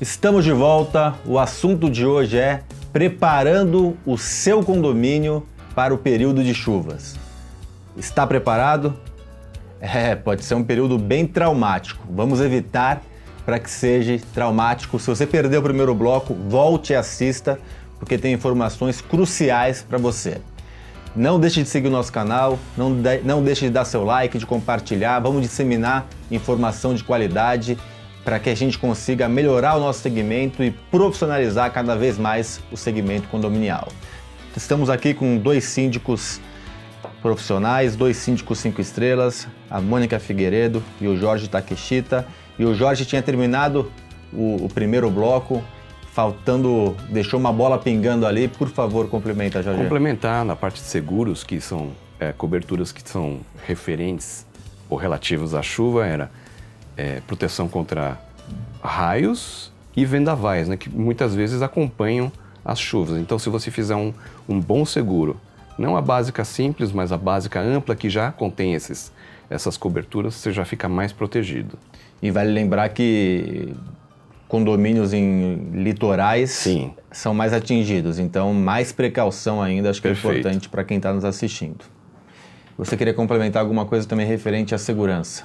Estamos de volta. O assunto de hoje é preparando o seu condomínio para o período de chuvas. Está preparado? É, pode ser um período bem traumático. Vamos evitar para que seja traumático. Se você perdeu o primeiro bloco, volte e assista, porque tem informações cruciais para você. Não deixe de seguir o nosso canal, não, de, não deixe de dar seu like, de compartilhar. Vamos disseminar informação de qualidade para que a gente consiga melhorar o nosso segmento e profissionalizar cada vez mais o segmento condominial. Estamos aqui com dois síndicos profissionais, dois síndicos cinco estrelas, a Mônica Figueiredo e o Jorge Takeshita. E o Jorge tinha terminado o, o primeiro bloco faltando, deixou uma bola pingando ali. Por favor, complementa, Jorge. Complementar na parte de seguros, que são é, coberturas que são referentes ou relativas à chuva, era é, proteção contra raios e vendavais, né, que muitas vezes acompanham as chuvas. Então, se você fizer um, um bom seguro, não a básica simples, mas a básica ampla que já contém esses, essas coberturas, você já fica mais protegido. E vale lembrar que condomínios em litorais Sim. são mais atingidos, então mais precaução ainda acho que é Perfeito. é importante para quem está nos assistindo. Você queria complementar alguma coisa também referente à segurança?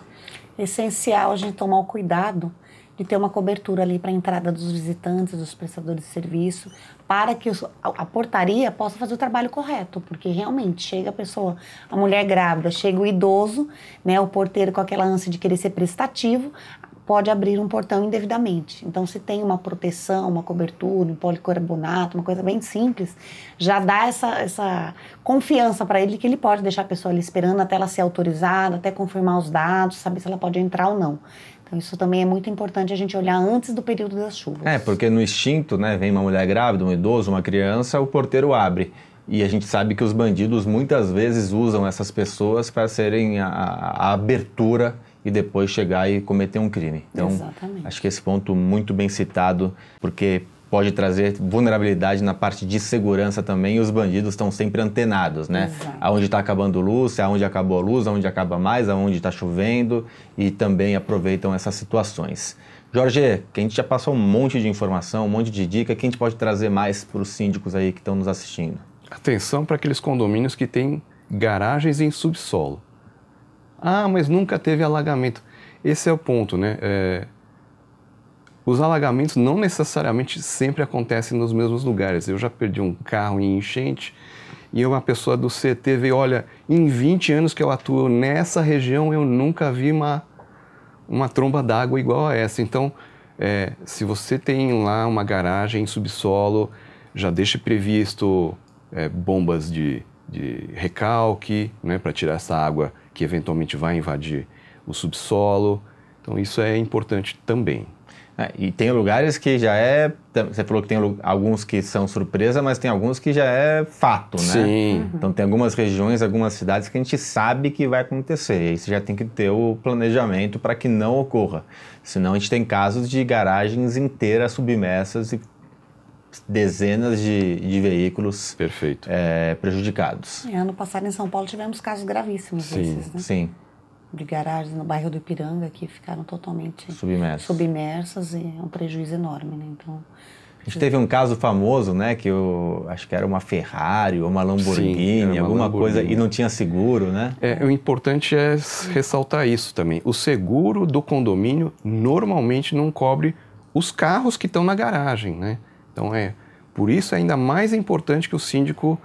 essencial a gente tomar o cuidado de ter uma cobertura ali para a entrada dos visitantes, dos prestadores de serviço, para que a portaria possa fazer o trabalho correto, porque realmente chega a pessoa, a mulher grávida, chega o idoso, né, o porteiro com aquela ânsia de querer ser prestativo, pode abrir um portão indevidamente. Então, se tem uma proteção, uma cobertura, um policarbonato, uma coisa bem simples, já dá essa, essa confiança para ele que ele pode deixar a pessoa ali esperando até ela ser autorizada, até confirmar os dados, saber se ela pode entrar ou não. Então, isso também é muito importante a gente olhar antes do período das chuvas. É, porque no instinto, né, vem uma mulher grávida, um idoso, uma criança, o porteiro abre. E a gente sabe que os bandidos muitas vezes usam essas pessoas para serem a, a abertura e depois chegar e cometer um crime. Então, Exatamente. acho que esse ponto muito bem citado, porque pode trazer vulnerabilidade na parte de segurança também, e os bandidos estão sempre antenados, né? Exato. Aonde está acabando luz, aonde acabou a luz, aonde acaba mais, aonde está chovendo, e também aproveitam essas situações. Jorge, que a gente já passou um monte de informação, um monte de dica, que a gente pode trazer mais para os síndicos aí que estão nos assistindo? Atenção para aqueles condomínios que têm garagens em subsolo. Ah, mas nunca teve alagamento. Esse é o ponto, né? É... Os alagamentos não necessariamente sempre acontecem nos mesmos lugares. Eu já perdi um carro em enchente e uma pessoa do CT veio, olha, em 20 anos que eu atuo nessa região, eu nunca vi uma, uma tromba d'água igual a essa. Então, é, se você tem lá uma garagem em subsolo, já deixe previsto é, bombas de, de recalque né, para tirar essa água que eventualmente vai invadir o subsolo. Então isso é importante também. É, e tem lugares que já é. Você falou que tem alguns que são surpresa, mas tem alguns que já é fato, né? Sim. Uhum. Então tem algumas regiões, algumas cidades que a gente sabe que vai acontecer. E aí você já tem que ter o planejamento para que não ocorra. Senão a gente tem casos de garagens inteiras submersas e dezenas de, de veículos Perfeito. É, prejudicados. É, ano passado em São Paulo tivemos casos gravíssimos sim, desses, né? Sim. De garagens no bairro do Ipiranga que ficaram totalmente submersas e é um prejuízo enorme, né? Então, a gente teve um caso famoso, né, que eu acho que era uma Ferrari ou uma Lamborghini, Sim, uma alguma Lamborghini. coisa, e né? não tinha seguro, né? É, o importante é ressaltar isso também. O seguro do condomínio normalmente não cobre os carros que estão na garagem, né? Então é por isso é ainda mais importante que o síndico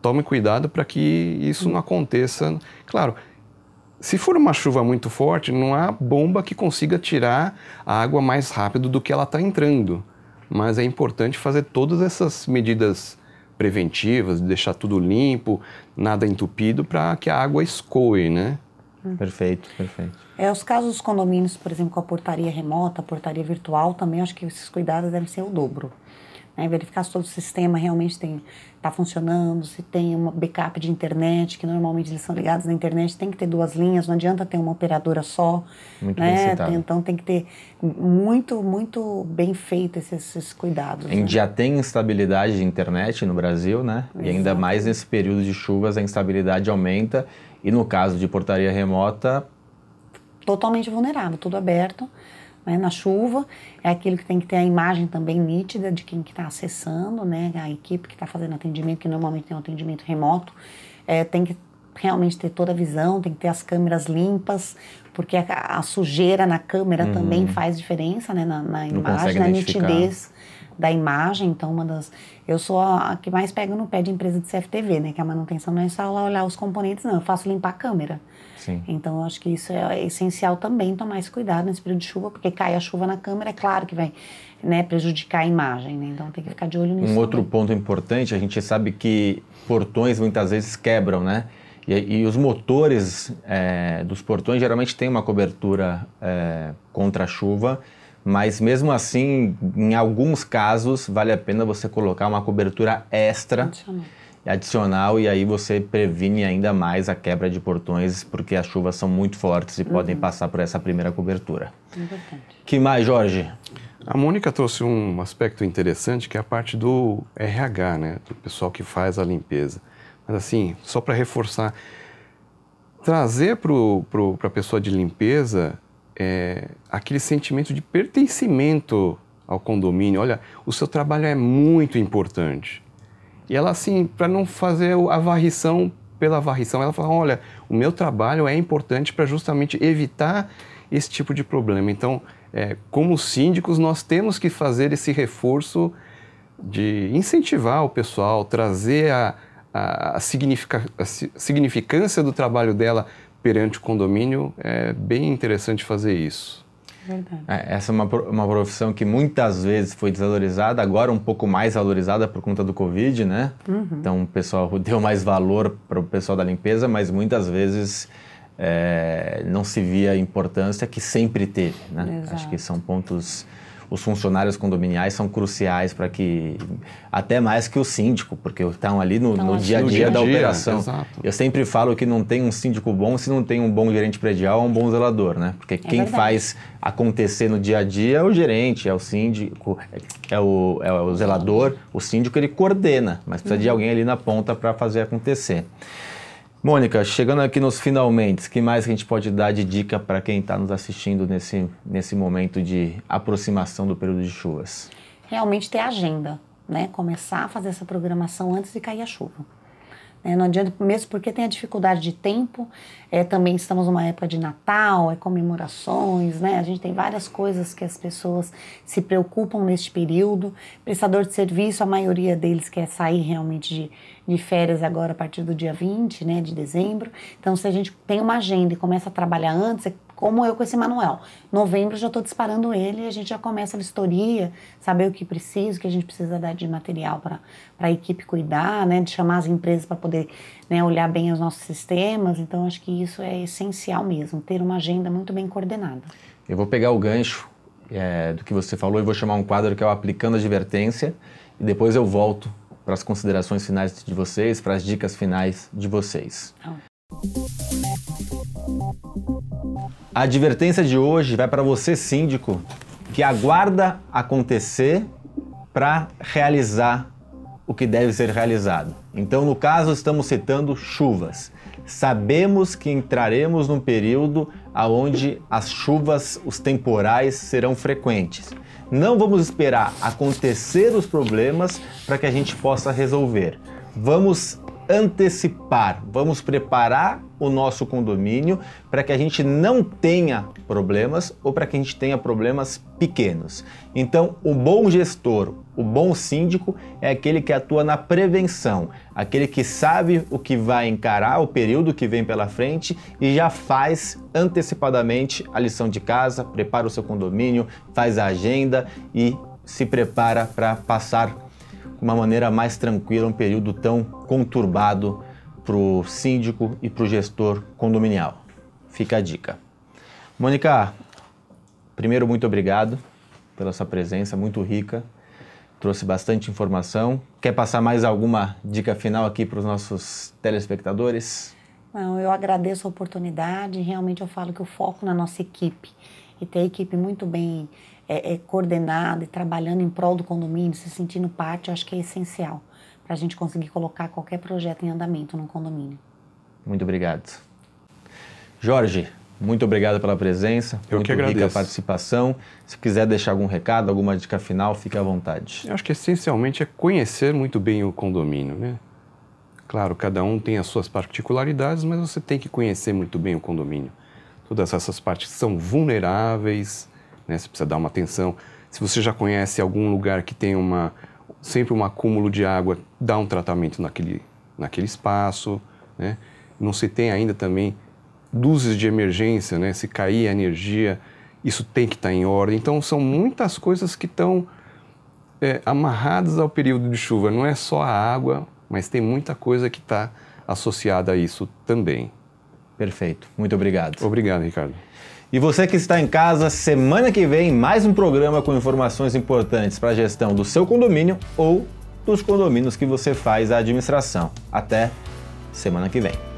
tome cuidado para que isso não aconteça. Claro, se for uma chuva muito forte, não há bomba que consiga tirar a água mais rápido do que ela está entrando. Mas é importante fazer todas essas medidas preventivas, deixar tudo limpo, nada entupido, para que a água escoe, né? Hum. Perfeito, perfeito. É, os casos dos condomínios, por exemplo, com a portaria remota, a portaria virtual, também acho que esses cuidados devem ser o dobro. Né? Verificar se todo o sistema realmente está funcionando, se tem um backup de internet, que normalmente eles são ligados na internet, tem que ter duas linhas, não adianta ter uma operadora só. Muito né? citado. então tem que ter muito, muito bem feito esses, esses cuidados. A gente né? já tem instabilidade de internet no Brasil, né? Exato. E ainda mais nesse período de chuvas, a instabilidade aumenta e no caso de portaria remota. Totalmente vulnerável, tudo aberto, né, na chuva. É aquilo que tem que ter a imagem também nítida de quem está que tá acessando, né, a equipe que está fazendo atendimento, que normalmente tem um atendimento remoto, é, tem que realmente ter toda a visão, tem que ter as câmeras limpas, porque a, a sujeira na câmera uhum. também faz diferença né, na, na imagem, na nitidez da imagem, então uma das. Eu sou a que mais pega no pé de empresa de CFTV, né? Que é a manutenção não é só olhar os componentes, não. Eu faço limpar a câmera. Sim. Então eu acho que isso é essencial também tomar esse cuidado nesse período de chuva, porque cai a chuva na câmera, é claro que vai né, prejudicar a imagem, né? Então tem que ficar de olho nisso. Um outro também. ponto importante, a gente sabe que portões muitas vezes quebram, né? E, e os motores é, dos portões geralmente têm uma cobertura é, contra a chuva mas mesmo assim, em alguns casos, vale a pena você colocar uma cobertura extra adicional. adicional e aí você previne ainda mais a quebra de portões, porque as chuvas são muito fortes e uhum. podem passar por essa primeira cobertura. Importante. Que mais, Jorge? A Mônica trouxe um aspecto interessante que é a parte do RH, né? Do pessoal que faz a limpeza. Mas assim, só para reforçar, trazer para a pessoa de limpeza é, aquele sentimento de pertencimento ao condomínio. Olha, o seu trabalho é muito importante. E ela, assim, para não fazer a varrição pela varrição, ela fala: olha, o meu trabalho é importante para justamente evitar esse tipo de problema. Então, é, como síndicos, nós temos que fazer esse reforço de incentivar o pessoal, trazer a, a, a, significa, a significância do trabalho dela perante o condomínio, é bem interessante fazer isso. Verdade. É, essa é uma, uma profissão que muitas vezes foi desvalorizada, agora um pouco mais valorizada por conta do Covid, né? Uhum. Então o pessoal deu mais valor para o pessoal da limpeza, mas muitas vezes é, não se via a importância que sempre teve, né? Exato. Acho que são pontos os funcionários condominiais são cruciais para que. Até mais que o síndico, porque estão ali no, então, no dia a dia, dia da dia, operação. Exato. Eu sempre falo que não tem um síndico bom se não tem um bom gerente predial ou um bom zelador, né? Porque é quem verdade. faz acontecer no dia a dia é o gerente, é o síndico, é o, é o zelador. O síndico ele coordena, mas precisa uhum. de alguém ali na ponta para fazer acontecer. Mônica, chegando aqui nos finalmente, que mais a gente pode dar de dica para quem está nos assistindo nesse, nesse momento de aproximação do período de chuvas? Realmente ter agenda, né? Começar a fazer essa programação antes de cair a chuva. Né? Não adianta, mesmo porque tem a dificuldade de tempo, é, também estamos numa época de Natal, é comemorações, né? a gente tem várias coisas que as pessoas se preocupam neste período. Prestador de serviço, a maioria deles quer sair realmente de, de férias agora a partir do dia 20 né, de dezembro. Então, se a gente tem uma agenda e começa a trabalhar antes, é como eu com esse manual. Novembro já estou disparando ele e a gente já começa a vistoria, saber o que precisa, o que a gente precisa dar de material para a equipe cuidar, né, de chamar as empresas para poder né, olhar bem os nossos sistemas. Então, acho que isso é essencial mesmo, ter uma agenda muito bem coordenada. Eu vou pegar o gancho é, do que você falou e vou chamar um quadro que é o Aplicando a Advertência e depois eu volto para as considerações finais de vocês, para as dicas finais de vocês. Oh. A advertência de hoje vai para você, síndico, que aguarda acontecer para realizar o que deve ser realizado. Então, no caso, estamos citando chuvas. Sabemos que entraremos num período aonde as chuvas, os temporais serão frequentes. Não vamos esperar acontecer os problemas para que a gente possa resolver. Vamos antecipar, vamos preparar o nosso condomínio para que a gente não tenha problemas ou para que a gente tenha problemas pequenos. Então, o bom gestor, o bom síndico é aquele que atua na prevenção, aquele que sabe o que vai encarar, o período que vem pela frente e já faz antecipadamente a lição de casa, prepara o seu condomínio, faz a agenda e se prepara para passar de uma maneira mais tranquila um período tão conturbado para o síndico e para o gestor condominial. Fica a dica. Mônica, primeiro, muito obrigado pela sua presença, muito rica. Trouxe bastante informação. Quer passar mais alguma dica final aqui para os nossos telespectadores? Não, eu agradeço a oportunidade. Realmente eu falo que o foco na nossa equipe e ter a equipe muito bem é, é, coordenada e trabalhando em prol do condomínio, se sentindo parte, eu acho que é essencial para a gente conseguir colocar qualquer projeto em andamento num condomínio. Muito obrigado. Jorge, muito obrigado pela presença. Eu muito que agradeço. rica a participação. Se quiser deixar algum recado, alguma dica final, fique à vontade. Eu acho que essencialmente é conhecer muito bem o condomínio, né? Claro, cada um tem as suas particularidades, mas você tem que conhecer muito bem o condomínio. Todas essas partes são vulneráveis, né? Você precisa dar uma atenção. Se você já conhece algum lugar que tem uma sempre um acúmulo de água dá um tratamento naquele, naquele espaço, né? não se tem ainda também luzes de emergência, né? se cair a energia, isso tem que estar tá em ordem. Então, são muitas coisas que estão é, amarradas ao período de chuva, não é só a água, mas tem muita coisa que está associada a isso também. Perfeito, muito obrigado. Obrigado, Ricardo. E você que está em casa, semana que vem, mais um programa com informações importantes para a gestão do seu condomínio ou dos condomínios que você faz a administração. Até semana que vem.